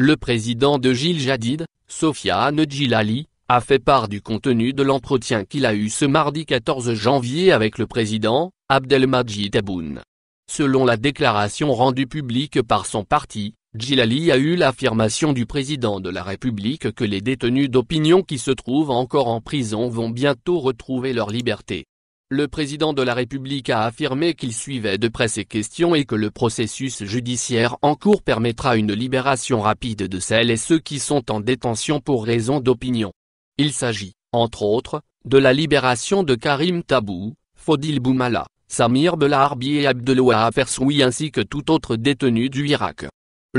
Le président de Gilles Jadid, Sofia Djilali, a fait part du contenu de l'entretien qu'il a eu ce mardi 14 janvier avec le président, Abdelmajid Aboun. Selon la déclaration rendue publique par son parti, Djilali a eu l'affirmation du président de la République que les détenus d'opinion qui se trouvent encore en prison vont bientôt retrouver leur liberté. Le président de la République a affirmé qu'il suivait de près ces questions et que le processus judiciaire en cours permettra une libération rapide de celles et ceux qui sont en détention pour raison d'opinion. Il s'agit, entre autres, de la libération de Karim Tabou, Fodil Boumala, Samir Belarbi et Abdeloua Afersoui ainsi que tout autre détenu du Irak.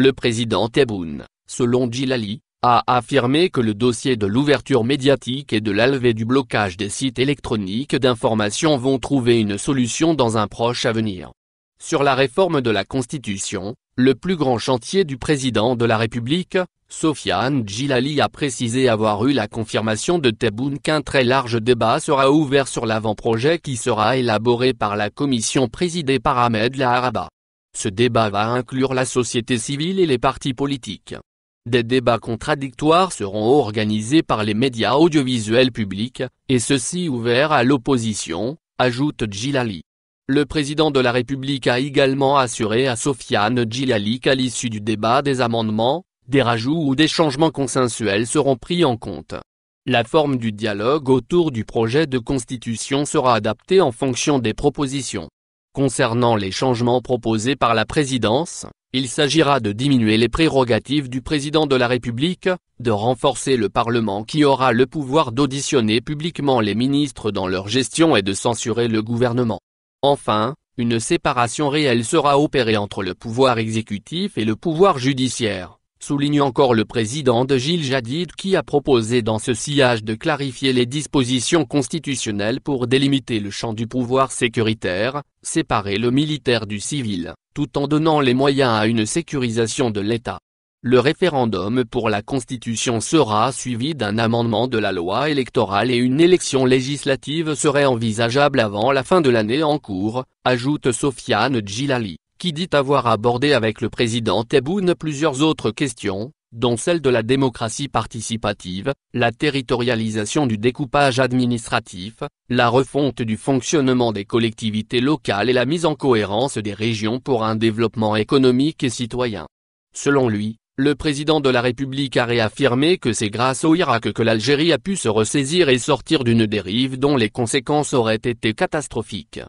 Le président Tebboune, selon Djilali, a affirmé que le dossier de l'ouverture médiatique et de l'alvé du blocage des sites électroniques d'information vont trouver une solution dans un proche avenir. Sur la réforme de la Constitution, le plus grand chantier du président de la République, Sofiane Djilali a précisé avoir eu la confirmation de Tebboune qu'un très large débat sera ouvert sur l'avant-projet qui sera élaboré par la commission présidée par Ahmed Laharaba. Ce débat va inclure la société civile et les partis politiques. Des débats contradictoires seront organisés par les médias audiovisuels publics, et ceux-ci ouverts à l'opposition, ajoute Djilali. Le président de la République a également assuré à Sofiane Djilali qu'à l'issue du débat des amendements, des rajouts ou des changements consensuels seront pris en compte. La forme du dialogue autour du projet de constitution sera adaptée en fonction des propositions. Concernant les changements proposés par la présidence, il s'agira de diminuer les prérogatives du président de la République, de renforcer le Parlement qui aura le pouvoir d'auditionner publiquement les ministres dans leur gestion et de censurer le gouvernement. Enfin, une séparation réelle sera opérée entre le pouvoir exécutif et le pouvoir judiciaire souligne encore le président de Gilles Jadid qui a proposé dans ce sillage de clarifier les dispositions constitutionnelles pour délimiter le champ du pouvoir sécuritaire, séparer le militaire du civil, tout en donnant les moyens à une sécurisation de l'État. Le référendum pour la Constitution sera suivi d'un amendement de la loi électorale et une élection législative serait envisageable avant la fin de l'année en cours, ajoute Sofiane Djilali qui dit avoir abordé avec le président Tebboune plusieurs autres questions, dont celle de la démocratie participative, la territorialisation du découpage administratif, la refonte du fonctionnement des collectivités locales et la mise en cohérence des régions pour un développement économique et citoyen. Selon lui, le président de la République a réaffirmé que c'est grâce au Irak que l'Algérie a pu se ressaisir et sortir d'une dérive dont les conséquences auraient été catastrophiques.